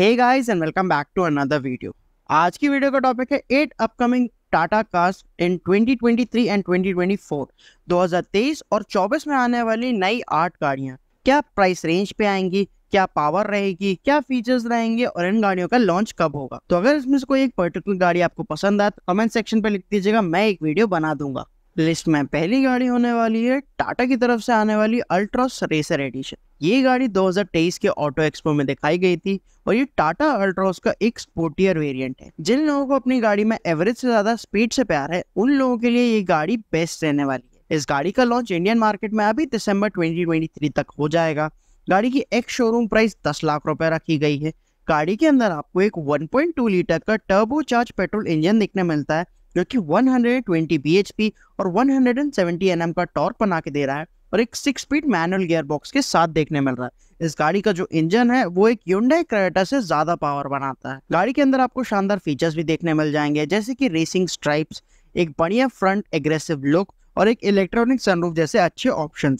hey guys and welcome back to another video आज की video का टॉपिक है at upcoming Tata cars in 2023 and 2024 2023 और 24 में आने वाली नई आठ गाड़ियां क्या प्राइस रेंज पे आएंगी क्या पावर रहेगी क्या फीचर्स रहेंगे और इन गाड़ियों का लॉन्च कब होगा तो अगर इसमें से कोई एक पर्टिकुलर गाड़ी आपको पसंद आए तो कमेंट सेक्शन पे लिख दीजिएगा मैं एक वीडियो बना दूंगा लिस्ट में पहली गाड़ी होने वाली है टाटा की तरफ से आने वाली अल्ट्रॉस रेसर एडिशन ये गाड़ी 2023 के ऑटो एक्सपो में दिखाई गई थी और ये टाटा अल्ट्रॉस का एक स्पोर्टियर वेरिएंट है जिन लोगों को अपनी गाड़ी में एवरेज से ज्यादा स्पीड से प्यार है उन लोगों के लिए ये गाड़ी बेस्ट रहने वाली है इस गाड़ी का लॉन्च इंडियन मार्केट में अभी दिसंबर 2023 तक हो जाएगा गाड़ी की एक्स शोरूम प्राइस दस लाख रुपए रखी गई है गाड़ी के अंदर आपको एक 1.2 लीटर का टर्बो चार्ज पेट्रोल इंजन देखने मिलता है जो कि 120 bhp और 170 nm का टॉर्क बना के दे रहा है और एक सिक्स स्पीड मैनुअल बॉक्स के साथ देखने मिल रहा है इस गाड़ी का जो इंजन है वो एक युंडा क्रेटा से ज्यादा पावर बनाता है गाड़ी के अंदर आपको शानदार फीचर्स भी देखने मिल जाएंगे जैसे कि रेसिंग स्ट्राइप्स एक बढ़िया फ्रंट एग्रेसिव लुक और एक इलेक्ट्रॉनिक सनरूफ जैसे अच्छे ऑप्शन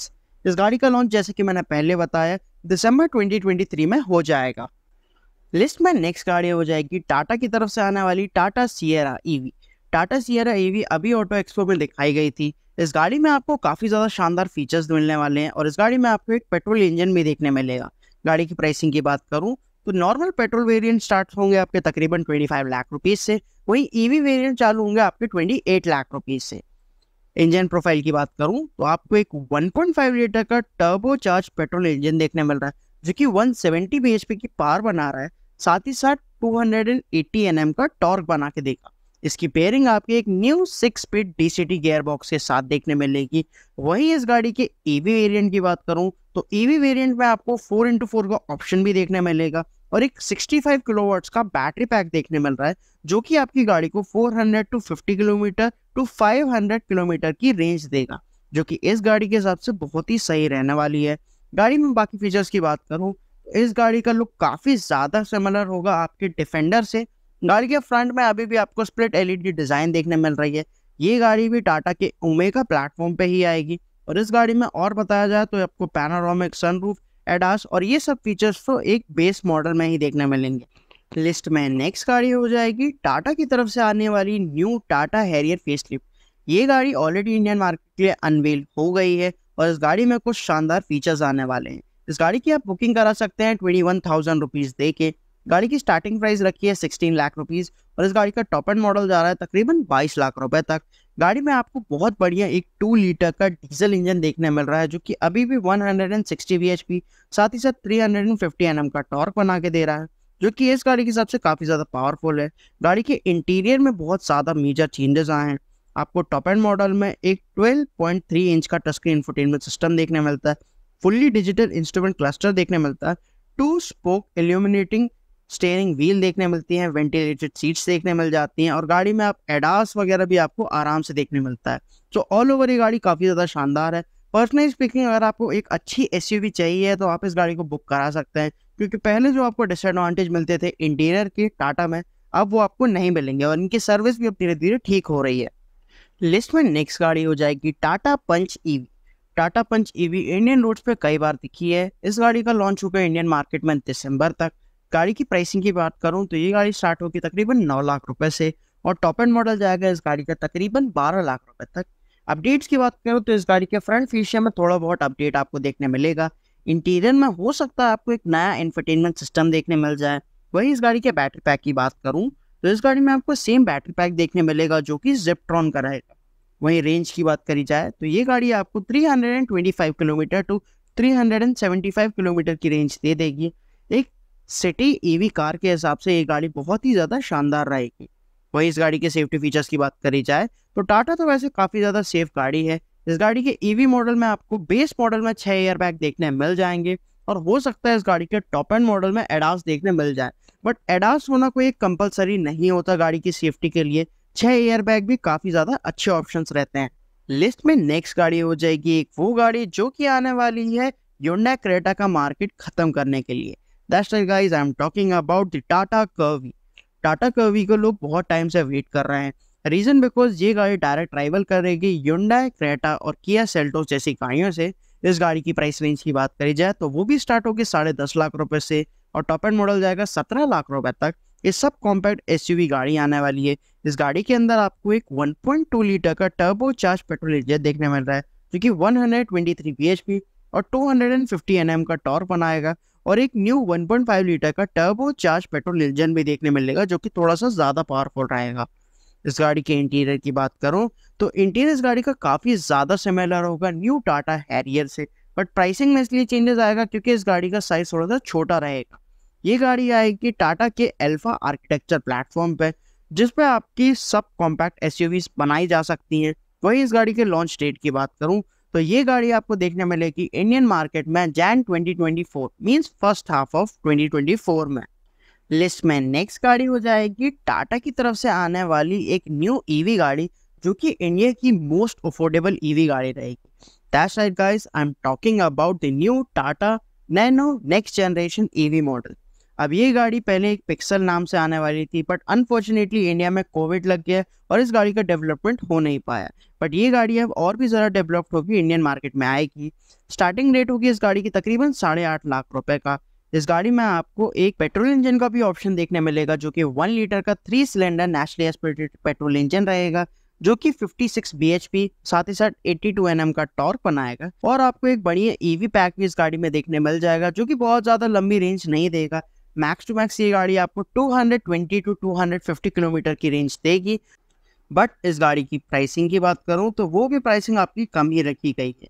इस गाड़ी का लॉन्च जैसे कि मैंने पहले बताया दिसंबर 2023 में हो जाएगा लिस्ट में नेक्स्ट गाड़ी हो जाएगी टाटा की तरफ से आने वाली Tata Sierra EV Tata Sierra EV अभी ऑटो एक्सपो में दिखाई गई थी इस गाड़ी में आपको काफ़ी ज़्यादा शानदार फीचर्स मिलने वाले हैं और इस गाड़ी में आपको एक पेट्रोल इंजन भी देखने मिलेगा गाड़ी की प्राइसिंग की बात करूँ तो नॉर्मल पेट्रोल वेरिएंट स्टार्ट होंगे आपके तकरीबन 25 लाख रुपीज़ से वही ईवी वेरिएंट चालू होंगे आपके 28 लाख रुपीज़ से इंजन प्रोफाइल की बात करूं तो आपको एक 1.5 लीटर का टर्बो चार्ज पेट्रोल इंजन देखने मिल रहा है जो कि 170 पी की पावर बना रहा है साथ ही साथ 280 एम का टॉर्क बना के देगा इसकी पेयरिंग आपके एक new six speed DCT box के साथ देखने मिलेगी वही इस गाड़ी के ईवी e वेरिएंट की बात करूं तो ईवी e वेरिएंट में आपको फोर इंटू फोर का ऑप्शन भी देखने मिलेगा और एक 65 किलोवाट्स का बैटरी पैक देखने मिल रहा है जो कि आपकी गाड़ी को 400 टू 50 किलोमीटर टू 500 किलोमीटर की रेंज देगा जो कि इस गाड़ी के हिसाब से बहुत ही सही रहने वाली है गाड़ी में बाकी फीचर्स की बात करूँ इस गाड़ी का लुक काफ़ी ज़्यादा सिमिलर होगा आपके डिफेंडर से गाड़ी के फ्रंट में अभी भी आपको स्प्लिट एलईडी डिज़ाइन देखने मिल रही है ये गाड़ी भी टाटा के उमेगा प्लेटफॉर्म पे ही आएगी और इस गाड़ी में और बताया जाए तो आपको पैनारोमिक सनरूफ एडास और ये सब फीचर्स तो एक बेस मॉडल में ही देखने मिलेंगे लिस्ट में नेक्स्ट गाड़ी हो जाएगी टाटा की तरफ से आने वाली न्यू टाटा हैरियर फेस ये गाड़ी ऑलरेडी इंडियन मार्केट के लिए अनवेल हो गई है और इस गाड़ी में कुछ शानदार फीचर्स आने वाले हैं इस गाड़ी की आप बुकिंग करा सकते हैं ट्वेंटी वन थाउजेंड रुपीज़ दे के गाड़ी की स्टार्टिंग प्राइस रखी है सिक्सटीन लाख रुपीज़ और इस गाड़ी का टॉप एंड मॉडल जा रहा है तकरीबन बाईस लाख रुपए तक गाड़ी में आपको बहुत बढ़िया एक टू लीटर का डीजल इंजन देखने मिल रहा है जो कि अभी भी 160 हंड्रेड एंड साथ ही साथ 350 हंड्रेड का टॉर्क बना के दे रहा है जो कि इस गाड़ी के हिसाब से काफ़ी ज़्यादा पावरफुल है गाड़ी के इंटीरियर में बहुत ज़्यादा मेजर चेंजेस आए हैं आपको टॉप एंड मॉडल में एक 12.3 इंच का टच स्क्रीन इंफोटेनमेंट सिस्टम देखने मिलता है फुल्ली डिजिटल इंस्ट्रूमेंट क्लस्टर देखने मिलता है two spoke illuminating steering wheel देखने मिलती हैं वेंटिलेटेड सीट्स देखने मिल जाती हैं और गाड़ी में आप एडास वगैरह भी आपको आराम से देखने मिलता है सो ऑल ओवर ये गाड़ी काफ़ी ज़्यादा शानदार है पर्सनली स्पीकिंग अगर आपको एक अच्छी एस चाहिए तो आप इस गाड़ी को बुक करा सकते हैं क्योंकि पहले जो आपको डिसएडवांटेज मिलते थे इंटीरियर के टाटा में अब वो आपको नहीं मिलेंगे और इनकी सर्विस भी अब धीरे धीरे ठीक हो रही है लिस्ट में नेक्स्ट गाड़ी हो जाएगी Tata Punch E Tata Punch EV Indian roads पे कई बार दिखी है इस गाड़ी का लॉन्च हुआ इंडियन मार्केट में दिसंबर तक गाड़ी की प्राइसिंग की बात करूँ तो ये गाड़ी स्टार्ट होगी तकरीबन नौ लाख रुपये से और टॉप एंड मॉडल जाएगा इस गाड़ी का तकरीबन बारह लाख रुपये तक अपडेट्स की बात करूँ तो इस गाड़ी के फ्रंट फीचर में थोड़ा बहुत अपडेट आपको देखने मिलेगा इंटीरियर में हो सकता है आपको एक नया इंफरटेनमेंट सिस्टम देखने मिल जाए वही इस गाड़ी के बैटरी पैक की बात करूँ तो इस गाड़ी में आपको सेम बैटरी पैक देखने मिलेगा जो कि जिप्ट्रॉन का रहेगा वहीं रेंज की बात करी जाए तो ये गाड़ी आपको 325 किलोमीटर टू 375 किलोमीटर की रेंज दे देगी एक सिटी ईवी कार के हिसाब से ये गाड़ी बहुत ही ज़्यादा शानदार रहेगी वहीं इस गाड़ी के सेफ्टी फीचर्स की बात करी जाए तो टाटा तो वैसे काफ़ी ज़्यादा सेफ गाड़ी है इस गाड़ी के ईवी मॉडल में आपको बेस मॉडल में छः बैग देखने मिल जाएंगे और हो सकता है इस गाड़ी के टॉप एंड मॉडल में एडास देखने मिल जाए बट एडास होना कोई कंपलसरी नहीं होता गाड़ी की सेफ्टी के लिए छः बैग भी काफ़ी ज़्यादा अच्छे ऑप्शन रहते हैं लिस्ट में नेक्स्ट गाड़ी हो जाएगी एक वो गाड़ी जो कि आने वाली है योंडा क्रेटा का मार्केट ख़त्म करने के लिए that's right guys I am talking about the Tata Curvv Tata Curvv को लोग बहुत टाइम से वेट कर रहे हैं रीज़न बिकॉज ये गाड़ी डायरेक्ट ट्राइवल करेगी युंडा क्रेटा और किया सेल्टोस जैसी गाड़ियों से इस गाड़ी की प्राइस रेंज की बात करी जाए तो वो भी स्टार्ट होगी साढ़े दस लाख रुपए से और टॉप एंड मॉडल जाएगा सत्रह लाख रुपए तक ये सब कॉम्पैक्ट एस गाड़ी आने वाली है इस गाड़ी के अंदर आपको एक 1.2 लीटर का टर्बो चार्ज पेट्रोल इंजन देखने मिल रहा है जो कि 123 bhp और 250 nm का टॉर्क बनाएगा और एक न्यू 1.5 लीटर का टर्बो चार्ज पेट्रोल इंजन भी देखने मिलेगा जो कि थोड़ा सा ज़्यादा पावरफुल रहेगा इस गाड़ी के इंटीरियर की बात करूँ तो इंटीरियर इस गाड़ी का काफ़ी ज़्यादा सिमिलर होगा न्यू टाटा हैरियर से बट प्राइसिंग में इसलिए चेंजेस आएगा क्योंकि इस गाड़ी का साइज़ थोड़ा सा छोटा रहेगा ये गाड़ी आएगी टाटा के एल्फा आर्किटेक्चर प्लेटफॉर्म पर जिसपे आपकी सब कॉम्पैक्ट एस बनाई जा सकती हैं वहीं इस गाड़ी के लॉन्च डेट की बात करूँ तो ये गाड़ी आपको देखने मिलेगी इंडियन मार्केट में Jan 2024 means first half of 2024 में लिस्ट में नेक्स्ट गाड़ी हो जाएगी टाटा की तरफ से आने वाली एक न्यू ईवी e गाड़ी जो कि इंडिया की मोस्ट अफोर्डेबल ईवी गाड़ी रहेगी that's right guys I am talking about the new Tata Nano next generation EV model अब ये गाड़ी पहले एक पिक्सल नाम से आने वाली थी बट अनफॉर्चुनेटली इंडिया में कोविड लग गया और इस गाड़ी का डेवलपमेंट हो नहीं पाया बट ये गाड़ी अब और भी ज़्यादा डेवलप्ड होगी इंडियन मार्केट में आएगी स्टार्टिंग रेट होगी इस गाड़ी की तकरीबन साढ़े आठ लाख रुपये का इस गाड़ी में आपको एक पेट्रोल इंजन का भी ऑप्शन देखने मिलेगा जो कि वन लीटर का three cylinder nationally aspirated petrol engine रहेगा जो कि 56 पी साथ ही साथ 82 टू का टॉर्क बनाएगा और आपको एक बढ़िया ईवी e पैक भी इस गाड़ी में देखने मिल जाएगा जो कि बहुत ज़्यादा लंबी रेंज नहीं देगा मैक्स टू मैक्स ये गाड़ी आपको 220 टू 250 किलोमीटर की रेंज देगी बट इस गाड़ी की प्राइसिंग की बात करूँ तो वो भी प्राइसिंग आपकी कम ही रखी गई है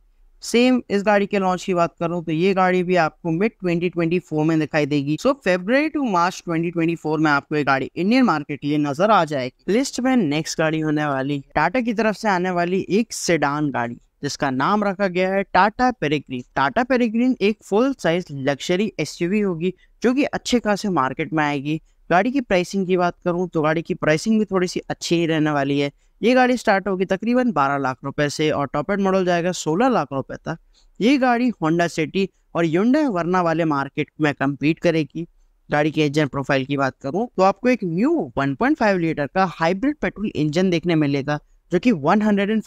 सेम इस गाड़ी के लॉन्च की बात करूँ तो ये गाड़ी भी आपको मिड 2024 में दिखाई देगी सो फेब्रवरी टू मार्च 2024 में आपको ये गाड़ी इंडियन मार्केट लिए नजर आ जाएगी लिस्ट में नेक्स्ट गाड़ी होने वाली टाटा की तरफ से आने वाली एक सेडान गाड़ी जिसका नाम रखा गया है टाटा पेरेग्रीन टाटा पेरेग्रीन एक फुल साइज लग्जरी एस होगी जो कि अच्छे खासे मार्केट में आएगी गाड़ी की प्राइसिंग की बात करूं तो गाड़ी की प्राइसिंग भी थोड़ी सी अच्छी ही रहने वाली है ये गाड़ी स्टार्ट होगी तकरीबन 12 लाख रुपए से और टॉप एंड मॉडल जाएगा 16 लाख रुपए तक ये गाड़ी होंडा सिटी और युंडा वरना वाले मार्केट में कम्पीट करेगी गाड़ी के इंजन प्रोफाइल की बात करूँ तो आपको एक न्यू वन लीटर का हाइब्रिड पेट्रोल इंजन देखने मिलेगा जो कि वन हंड्रेड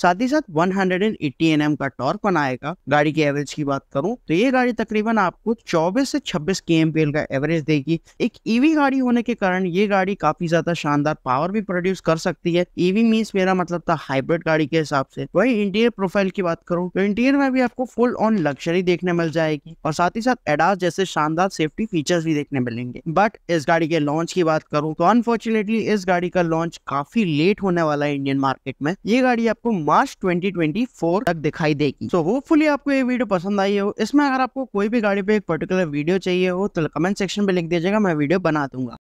साथ ही साथ 180 हंड्रेड का टॉर्क बनाएगा गाड़ी की एवरेज की बात करूं तो ये गाड़ी तकरीबन आपको 24 से 26 के एम का एवरेज देगी एक ईवी e गाड़ी होने के कारण ये गाड़ी काफी ज्यादा शानदार पावर भी प्रोड्यूस कर सकती है ईवी e मीन्स मेरा मतलब था हाइब्रिड गाड़ी के हिसाब से वही इंटीरियर प्रोफाइल की बात करूँ तो इंटीरियर में भी आपको फुल ऑन लग्जरी देखने मिल जाएगी और साथ ही साथ एडास जैसे शानदार सेफ्टी फीचर्स भी देखने मिलेंगे बट इस गाड़ी के लॉन्च की बात करूँ तो अनफॉर्चुनेटली इस गाड़ी का लॉन्च काफी लेट होने वाला है इंडियन मार्केट में ये गाड़ी आपको मार्च 2024 तक दिखाई देगी सो so, होपफुली आपको ये वीडियो पसंद आई हो इसमें अगर आपको कोई भी गाड़ी पे एक पर्टिकुलर वीडियो चाहिए हो तो कमेंट सेक्शन में लिख दीजिएगा मैं वीडियो बना दूंगा